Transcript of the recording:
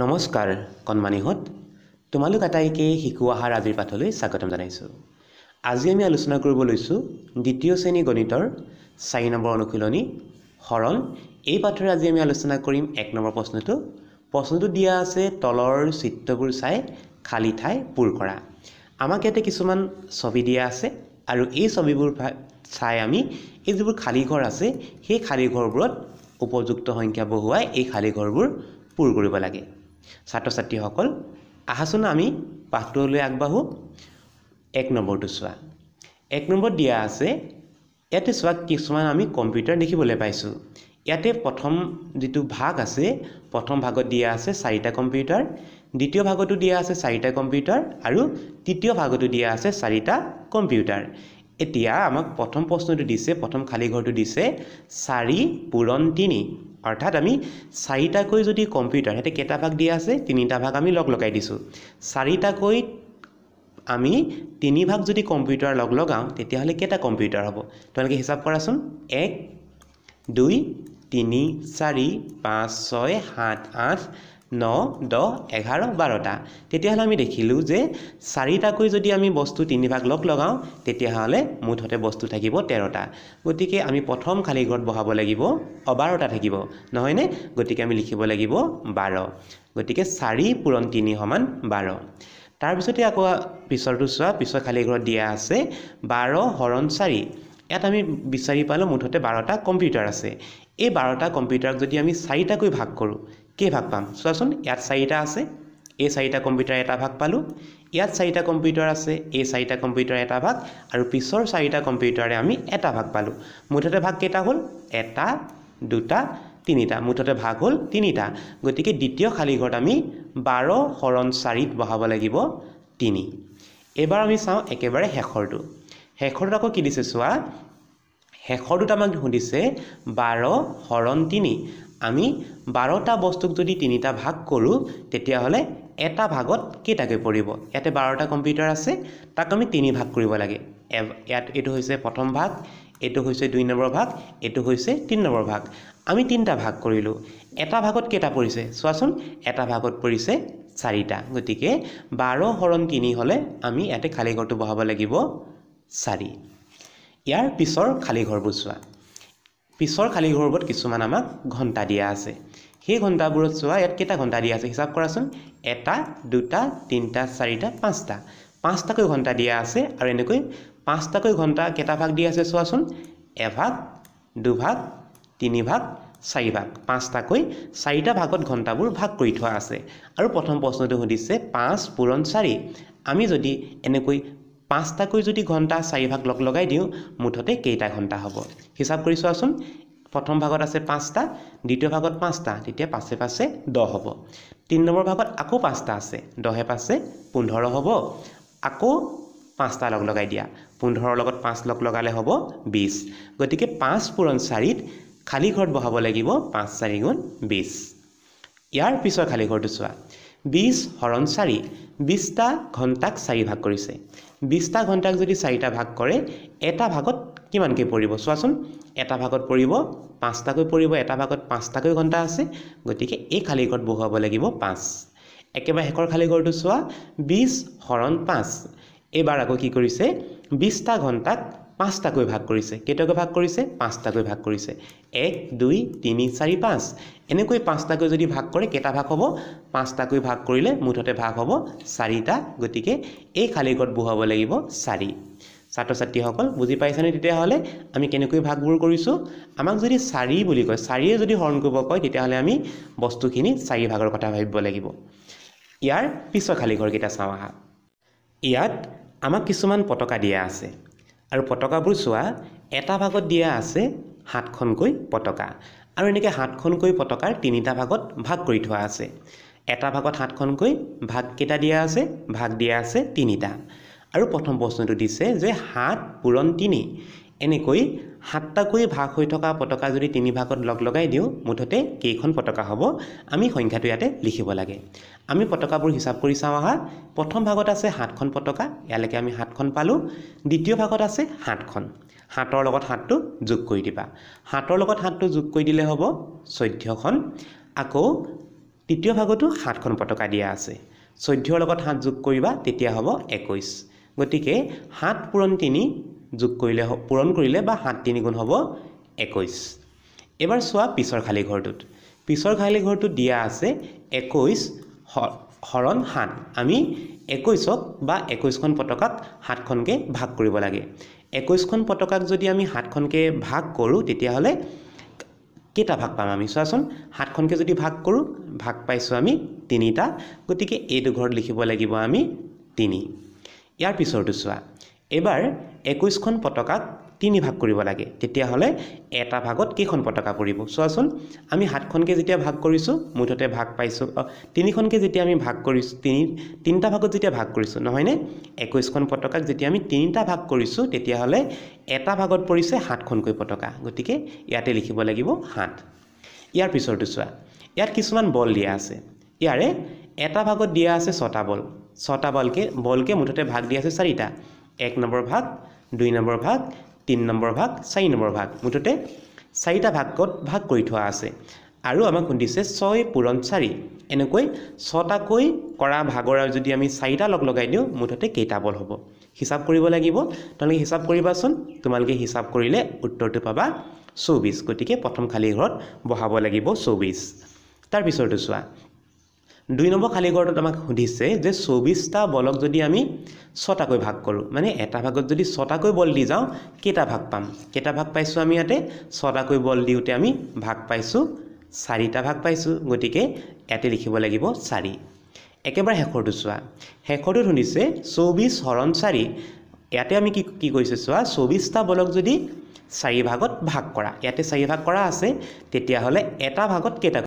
নমস্কাৰ কণমানিহঁত তোমালোক আটাইকে শিশু আহাৰ আজিৰ পাঠলৈ স্বাগতম জনাইছোঁ আজি আমি আলোচনা কৰিব লৈছোঁ দ্বিতীয় শ্ৰেণী গণিতৰ চাৰি নম্বৰ অনুশীলনী সৰল এই পাঠৰে আজি আমি আলোচনা কৰিম এক নম্বৰ প্ৰশ্নটো প্ৰশ্নটো দিয়া আছে তলৰ চিত্ৰবোৰ চাই খালী ঠাই পূৰ কৰা আমাক ইয়াতে কিছুমান ছবি দিয়া আছে আৰু এই ছবিবোৰ চাই আমি এই যিবোৰ খালী ঘৰ আছে সেই খালী ঘৰবোৰত উপযুক্ত সংখ্যা বহুৱাই এই খালী ঘৰবোৰ পূৰ কৰিব লাগে ছাত্ৰ ছাত্ৰীসকল আহাচোন আমি পাঠটোলৈ আগবাঢ়ো এক নম্বৰটো চোৱা এক নম্বৰত দিয়া আছে ইয়াতে চোৱা কিছুমান আমি কম্পিউটাৰ দেখিবলৈ পাইছোঁ ইয়াতে প্ৰথম যিটো ভাগ আছে প্ৰথম ভাগত দিয়া আছে চাৰিটা কম্পিউটাৰ দ্বিতীয় ভাগতো দিয়া আছে চাৰিটা কম্পিউটাৰ আৰু তৃতীয় ভাগতো দিয়া আছে চাৰিটা কম্পিউটাৰ এতিয়া আমাক প্ৰথম প্ৰশ্নটো দিছে প্ৰথম খালী ঘৰটো দিছে চাৰি পূৰণ তিনি অৰ্থাৎ আমি চাৰিটাকৈ যদি কম্পিউটাৰ সিহঁতে কেইটা ভাগ দিয়া আছে তিনিটা ভাগ আমি লগ লগাই দিছোঁ চাৰিটাকৈ আমি তিনিভাগ যদি কম্পিউটাৰ লগ লগাওঁ তেতিয়াহ'লে কেইটা কম্পিউটাৰ হ'ব তোমালোকে হিচাপ কৰাচোন এক দুই তিনি চাৰি পাঁচ ছয় সাত আঠ ন দহ এঘাৰ বাৰটা তেতিয়াহ'লে আমি দেখিলোঁ যে চাৰিটাকৈ যদি আমি বস্তু তিনিভাগ লগ লগাওঁ তেতিয়াহ'লে মুঠতে বস্তু থাকিব তেৰটা গতিকে আমি প্ৰথম খালী ঘৰত বহাব লাগিব অবাৰটা থাকিব নহয়নে গতিকে আমি লিখিব লাগিব বাৰ গতিকে চাৰি পূৰণ তিনি সমান বাৰ তাৰপিছতে আকৌ পিছৰটো চোৱা পিছৰ খালী ঘৰত দিয়া আছে বাৰ হৰণ চাৰি ইয়াত আমি বিচাৰি পালোঁ মুঠতে বাৰটা কম্পিউটাৰ আছে এই বাৰটা কম্পিউটাৰক যদি আমি চাৰিটাকৈ ভাগ কৰোঁ কেই ভাগ পাম চোৱাচোন ইয়াত চাৰিটা আছে এই চাৰিটা কম্পিউটাৰ এটা ভাগ পালোঁ ইয়াত চাৰিটা কম্পিউটাৰ আছে এই চাৰিটা কম্পিউটাৰ এটা ভাগ আৰু পিছৰ চাৰিটা কম্পিউটাৰে আমি এটা ভাগ পালোঁ মুঠতে ভাগ কেইটা হ'ল এটা দুটা তিনিটা মুঠতে ভাগ হ'ল তিনিটা গতিকে দ্বিতীয় খালী ঘৰত আমি বাৰ হৰণ চাৰিত বহাব লাগিব তিনি এইবাৰ আমি চাওঁ একেবাৰে শেষৰটো শেষৰটোত আকৌ কি দিছে চোৱা শেষৰটোত আমাক সুধিছে বাৰ হৰণ তিনি আমি বাৰটা বস্তুক যদি তিনিটা ভাগ কৰোঁ তেতিয়াহ'লে এটা ভাগত কেইটাকৈ পৰিব ইয়াতে বাৰটা কম্পিউটাৰ আছে তাক আমি তিনি ভাগ কৰিব লাগে ইয়াত এইটো হৈছে প্ৰথম ভাগ এইটো হৈছে দুই নম্বৰ ভাগ এইটো হৈছে তিনি নম্বৰ ভাগ আমি তিনিটা ভাগ কৰিলোঁ এটা ভাগত কেইটা পৰিছে চোৱাচোন এটা ভাগত পৰিছে চাৰিটা গতিকে বাৰ হৰণ তিনি হ'লে আমি ইয়াতে খালী ঘৰটো বহাব লাগিব চাৰি ইয়াৰ পিছৰ খালী ঘৰবোৰ চোৱা পিছৰ খালী ঘৰবোৰত কিছুমান আমাক ঘণ্টা দিয়া আছে সেই ঘণ্টাবোৰত চোৱা ইয়াত কেইটা ঘণ্টা দিয়া আছে হিচাপ কৰাচোন এটা দুটা তিনিটা চাৰিটা পাঁচটা পাঁচটাকৈ ঘণ্টা দিয়া আছে আৰু এনেকৈ পাঁচটাকৈ ঘণ্টা কেইটা ভাগ দিয়া আছে চোৱাচোন এভাগ দুভাগ তিনিভাগ চাৰিভাগ পাঁচটাকৈ চাৰিটা ভাগত ঘণ্টাবোৰ ভাগ কৰি থোৱা আছে আৰু প্ৰথম প্ৰশ্নটো সুধিছে পাঁচ পূৰণ চাৰি আমি যদি এনেকৈ পাঁচটাকৈ যদি ঘণ্টা চাৰিভাগ লগ লগাই দিওঁ মুঠতে কেইটা ঘণ্টা হ'ব হিচাপ কৰি চোৱাচোন প্ৰথম ভাগত আছে পাঁচটা দ্বিতীয় ভাগত পাঁচটা তেতিয়া পাঁচে পাছে দহ হ'ব তিনি নম্বৰ ভাগত আকৌ পাঁচটা আছে দহে পাঁচে পোন্ধৰ হ'ব আকৌ পাঁচটা লগ লগাই দিয়া পোন্ধৰৰ লগত পাঁচ লগ লগালে হ'ব বিছ গতিকে পাঁচ পূৰণ চাৰিত খালী ঘৰত বহাব লাগিব পাঁচ চাৰি গুণ বিছ ইয়াৰ পিছৰ খালী ঘৰটো চোৱা বিছ হৰণ চাৰি বিছটা ঘণ্টাক চাৰি ভাগ কৰিছে বিছটা ঘণ্টাক যদি চাৰিটা ভাগ কৰে এটা ভাগত কিমানকৈ পৰিব চোৱাচোন এটা ভাগত পৰিব পাঁচটাকৈ পৰিব এটা ভাগত পাঁচটাকৈ ঘণ্টা আছে গতিকে এই খালী ঘৰত বহুৱাব লাগিব পাঁচ একেবাৰে শেষৰ খালী ঘৰটো চোৱা বিছ হৰণ পাঁচ এইবাৰ আকৌ কি কৰিছে বিছটা ঘণ্টাক পাঁচটাকৈ ভাগ কৰিছে কেইটাকৈ ভাগ কৰিছে পাঁচটাকৈ ভাগ কৰিছে এক দুই তিনি চাৰি পাঁচ এনেকৈ পাঁচটাকৈ যদি ভাগ কৰে কেইটা ভাগ হ'ব পাঁচটাকৈ ভাগ কৰিলে মুঠতে ভাগ হ'ব চাৰিটা গতিকে এই খালীঘত বহুৱাব লাগিব চাৰি ছাত্ৰ ছাত্ৰীসকল বুজি পাইছেনে তেতিয়াহ'লে আমি কেনেকৈ ভাগবোৰ কৰিছোঁ আমাক যদি চাৰি বুলি কয় চাৰিয়ে যদি হৰণ কৰিব কয় তেতিয়াহ'লে আমি বস্তুখিনি চাৰি ভাগৰ কথা ভাবিব লাগিব ইয়াৰ পিছৰ খালীঘৰকেইটা চাওঁ আহা ইয়াত আমাক কিছুমান পতকা দিয়া আছে আৰু পতাকাবোৰ চোৱা এটা ভাগত দিয়া আছে সাতখনকৈ পতাকা আৰু এনেকৈ সাতখনকৈ পতাকাৰ তিনিটা ভাগত ভাগ কৰি থোৱা আছে এটা ভাগত সাতখনকৈ ভাগকেইটা দিয়া আছে ভাগ দিয়া আছে তিনিটা আৰু প্ৰথম প্ৰশ্নটো দিছে যে সাত পূৰণ তিনি এনেকৈ সাতটাকৈ ভাগ হৈ থকা পতাকা যদি তিনি ভাগত লগ লগাই দিওঁ মুঠতে কেইখন পতাকা হ'ব আমি সংখ্যাটো ইয়াতে লিখিব লাগে আমি পতাকাবোৰ হিচাপ কৰি চাওঁ আহা প্ৰথম ভাগত আছে সাতখন পতাকা ইয়ালৈকে আমি সাতখন পালোঁ দ্বিতীয় ভাগত আছে সাতখন সাতৰ লগত সাতটো যোগ কৰি দিবা সাতৰ লগত সাতটো যোগ কৰি দিলে হ'ব চৈধ্যখন আকৌ তৃতীয় ভাগতো সাতখন পতাকা দিয়া আছে চৈধ্যৰ লগত সাত যোগ কৰিবা তেতিয়া হ'ব একৈছ গতিকে সাত পূৰণ তিনি যোগ কৰিলে পূৰণ কৰিলে বা সাত তিনি গুণ হ'ব একৈছ এবাৰ চোৱা পিছৰ খালী ঘৰটোত পিছৰ খালী ঘৰটোত দিয়া আছে একৈছ হৰণ সাত আমি একৈছক বা একৈছখন পতকাত সাতখনকৈ ভাগ কৰিব লাগে একৈছখন পতকাক যদি আমি সাতখনকৈ ভাগ কৰোঁ তেতিয়াহ'লে কেইটা ভাগ পাম আমি চোৱাচোন সাতখনকৈ যদি ভাগ কৰোঁ ভাগ পাইছোঁ আমি তিনিটা গতিকে এইটো ঘৰত লিখিব লাগিব আমি তিনি ইয়াৰ পিছৰটো চোৱা এইবাৰ একৈছখন পতাকাক তিনি ভাগ কৰিব লাগে তেতিয়াহ'লে এটা ভাগত কেইখন পতাকা পৰিব চোৱাচোন আমি সাতখনকৈ যেতিয়া ভাগ কৰিছোঁ মুঠতে ভাগ পাইছোঁ তিনিখনকৈ যেতিয়া আমি ভাগ কৰিছোঁ তিনি তিনিটা ভাগত যেতিয়া ভাগ কৰিছোঁ নহয়নে একৈছখন পতাকাক যেতিয়া আমি তিনিটা ভাগ কৰিছোঁ তেতিয়াহ'লে এটা ভাগত পৰিছে সাতখনকৈ পতাকা গতিকে ইয়াতে লিখিব লাগিব সাত ইয়াৰ পিছৰটো চোৱা ইয়াত কিছুমান বল দিয়া আছে ইয়াৰে এটা ভাগত দিয়া আছে ছটা বল ছটা বলকে বলকে মুঠতে ভাগ দিয়া আছে চাৰিটা এক নম্বৰ ভাগ দুই নম্বৰ ভাগ তিনি নম্বৰ ভাগ চাৰি নম্বৰ ভাগ মুঠতে চাৰিটা ভাগত ভাগ কৰি থোৱা আছে আৰু আমাক সুধিছে ছয় পূৰণ চাৰি এনেকৈ ছটাকৈ কৰা ভাগৰ যদি আমি চাৰিটা লগ লগাই দিওঁ মুঠতে কেইটা বল হ'ব হিচাপ কৰিব লাগিব তোমালোকে হিচাপ কৰিবাচোন তোমালোকে হিচাপ কৰিলে উত্তৰটো পাবা চৌবিছ গতিকে প্ৰথম খালী ঘৰত বহাব লাগিব চৌবিছ তাৰপিছৰটো চোৱা দুই নম্বৰ খালী ঘৰটোত আমাক সুধিছে যে চৌবিছটা বলক যদি আমি ছটাকৈ ভাগ কৰোঁ মানে এটা ভাগত যদি ছটাকৈ বল দি যাওঁ কেইটা ভাগ পাম কেইটা ভাগ পাইছোঁ আমি ইয়াতে ছটাকৈ বল দিওঁতে আমি ভাগ পাইছোঁ চাৰিটা ভাগ পাইছোঁ গতিকে ইয়াতে লিখিব লাগিব চাৰি একেবাৰে শেষৰটো চোৱা শেষৰটোত শুনিছে চৌবিছ হৰণ চাৰি ইয়াতে আমি কি কি কৰিছোঁ চোৱা চৌবিছটা বলক যদি চাৰি ভাগত ভাগ কৰা ইয়াতে চাৰি ভাগ কৰা আছে তেতিয়াহ'লে এটা ভাগত কেইটা